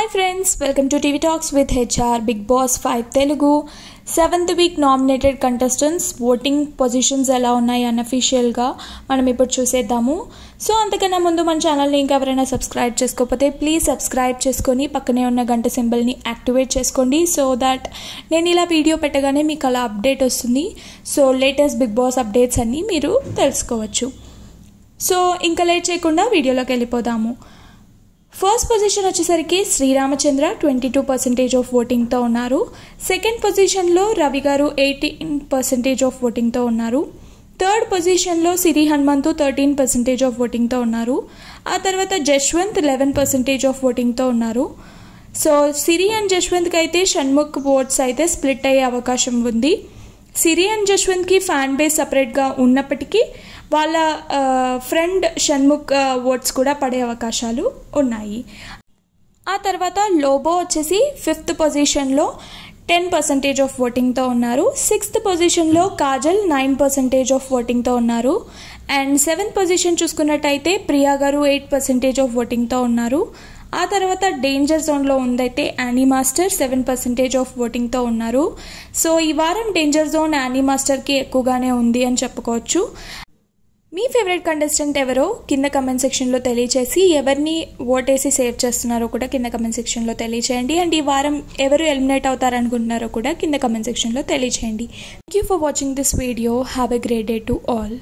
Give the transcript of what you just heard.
hi friends welcome to TV talks with HR Bigg Boss five Telugu seventh week nominated contestants voting positions ఎలా ఉన్నాయి అన్అఫీషియల్గా మనం ఇప్పుడు చూసేద్దాము so అంతకన్నా ముందు మన ఛానల్ని ఇంకెవరైనా సబ్స్క్రైబ్ చేసుకోకపోతే ప్లీజ్ సబ్స్క్రైబ్ చేసుకొని పక్కనే ఉన్న గంట సింబల్ని యాక్టివేట్ చేసుకోండి సో దాట్ నేను ఇలా వీడియో పెట్టగానే మీకు అలా అప్డేట్ వస్తుంది so latest Bigg Boss updates అన్నీ మీరు తెలుసుకోవచ్చు సో ఇంకా లేట్ చేయకుండా వీడియోలోకి వెళ్ళిపోదాము ఫస్ట్ పొజిషన్ వచ్చేసరికి Sreeramachandra twenty two percentage of ఓటింగ్తో ఉన్నారు సెకండ్ పొజిషన్లో రవి గారు ఎయిటీన్ పర్సెంటేజ్ ఆఫ్ ఓటింగ్తో ఉన్నారు థర్డ్ పొజిషన్లో Siri Hanumanthu thirteen percentage of ఓటింగ్తో ఉన్నారు ఆ తర్వాత జశ్వంత్ లెవెన్ పర్సెంటేజ్ ఆఫ్ ఓటింగ్తో ఉన్నారు సో సిరి అండ్ జశ్వంత్కి అయితే షణ్ముఖ్ ఓట్స్ అయితే స్ప్లిట్ అయ్యే అవకాశం ఉంది సిరి అండ్ జస్వంత్కి ఫ్యాన్ బేస్ సపరేట్గా ఉన్నప్పటికీ వాళ్ళ ఫ్రెండ్ షణ్ముఖ్ ఓట్స్ కూడా పడే అవకాశాలు ఉన్నాయి ఆ తర్వాత లోబో వచ్చేసి ఫిఫ్త్ పొజిషన్లో టెన్ పర్సంటేజ్ ఆఫ్ ఓటింగ్తో ఉన్నారు సిక్స్త్ పొజిషన్లో కాజల్ నైన్ పర్సంటేజ్ ఆఫ్ ఓటింగ్తో ఉన్నారు అండ్ సెవెంత్ పొజిషన్ చూసుకున్నట్టయితే ప్రియా గారు ఎయిట్ పర్సంటేజ్ ఆఫ్ ఓటింగ్తో ఉన్నారు ఆ తర్వాత డేంజర్ జోన్లో ఉందైతే Annie master seven percentage of ఓటింగ్తో ఉన్నారు సో ఈ వారం డేంజర్ జోన్ యానీ మాస్టర్కి ఎక్కువగానే ఉంది అని చెప్పుకోవచ్చు మీ ఫేవరెట్ కంటెస్టెంట్ ఎవరో కింద కమెంట్ సెక్షన్లో తెలియచేసి ఎవరిని ఓటేసి సేవ్ చేస్తున్నారో కూడా కింద కమెంట్ సెక్షన్లో తెలియచేయండి అండ్ ఈ వారం ఎవరు ఎలిమినేట్ అవుతారనుకుంటున్నారో కూడా కింద కమెంట్ సెక్షన్లో తెలియచేయండి thank you for watching this video have a great day to all